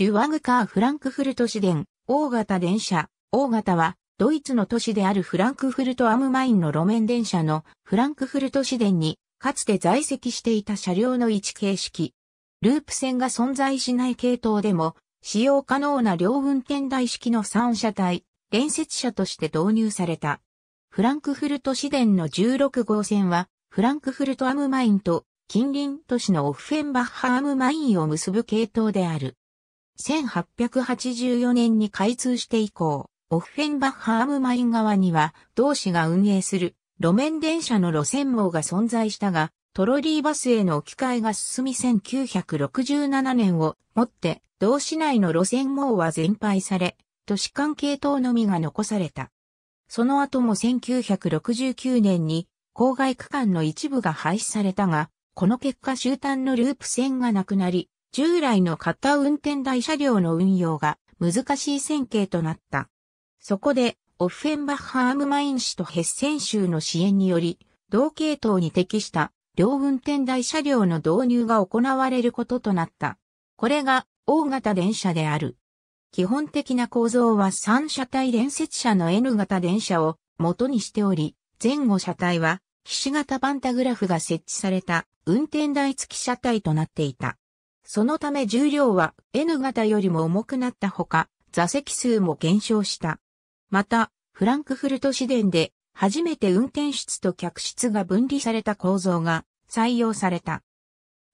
デュワグカーフランクフルト市電、大型電車。大型は、ドイツの都市であるフランクフルトアムマインの路面電車のフランクフルト市電に、かつて在籍していた車両の位置形式。ループ線が存在しない系統でも、使用可能な両運転台式の3車体、連接車として導入された。フランクフルト市電の16号線は、フランクフルトアムマインと近隣都市のオフフェンバッハアムマインを結ぶ系統である。1884年に開通して以降、オッフェンバッハームマイン側には、同市が運営する路面電車の路線網が存在したが、トロリーバスへの置き換えが進み1967年をもって同市内の路線網は全廃され、都市間系統のみが残された。その後も1969年に郊外区間の一部が廃止されたが、この結果終端のループ線がなくなり、従来の型運転台車両の運用が難しい線形となった。そこで、オッフェンバッハームマイン氏とヘッセン州の支援により、同系統に適した両運転台車両の導入が行われることとなった。これが大型電車である。基本的な構造は3車体連接車の N 型電車を元にしており、前後車体は、ひし形パンタグラフが設置された運転台付き車体となっていた。そのため重量は N 型よりも重くなったほか、座席数も減少した。また、フランクフルト市電で初めて運転室と客室が分離された構造が採用された。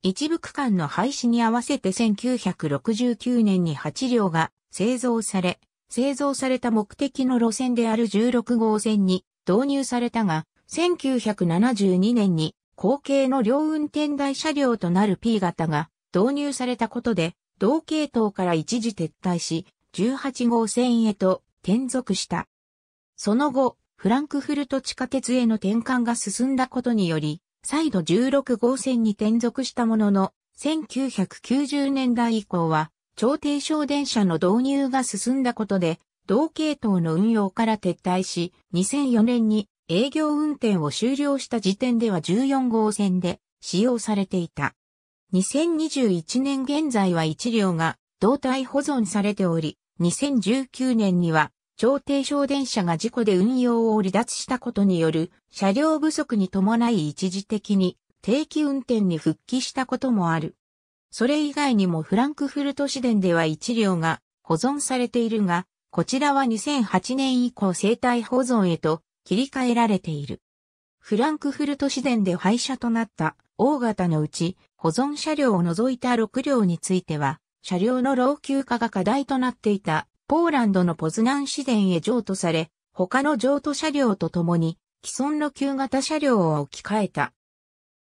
一部区間の廃止に合わせて1969年に8両が製造され、製造された目的の路線である16号線に導入されたが、1972年に後継の両運転台車両となる P 型が導入されたことで、同系統から一時撤退し、18号線へと転属した。その後、フランクフルト地下鉄への転換が進んだことにより、再度16号線に転属したものの、1990年代以降は、超低床電車の導入が進んだことで、同系統の運用から撤退し、2004年に営業運転を終了した時点では14号線で使用されていた。2021年現在は1両が胴体保存されており、2019年には超低省電車が事故で運用を離脱したことによる車両不足に伴い一時的に定期運転に復帰したこともある。それ以外にもフランクフルト市電では1両が保存されているが、こちらは2008年以降生体保存へと切り替えられている。フランクフルト市電で廃車となった大型のうち保存車両を除いた6両については、車両の老朽化が課題となっていた、ポーランドのポズナン市電へ譲渡され、他の譲渡車両と共に、既存の旧型車両を置き換えた。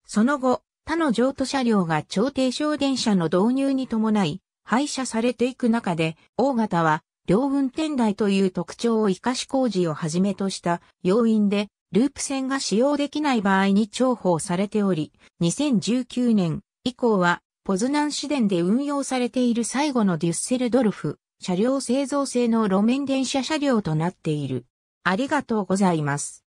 その後、他の譲渡車両が超低省電車の導入に伴い、廃車されていく中で、大型は、両運転台という特徴を生かし工事をはじめとした要因で、ループ線が使用できない場合に重宝されており、2019年以降は、ポズナン市電で運用されている最後のデュッセルドルフ、車両製造製の路面電車車両となっている。ありがとうございます。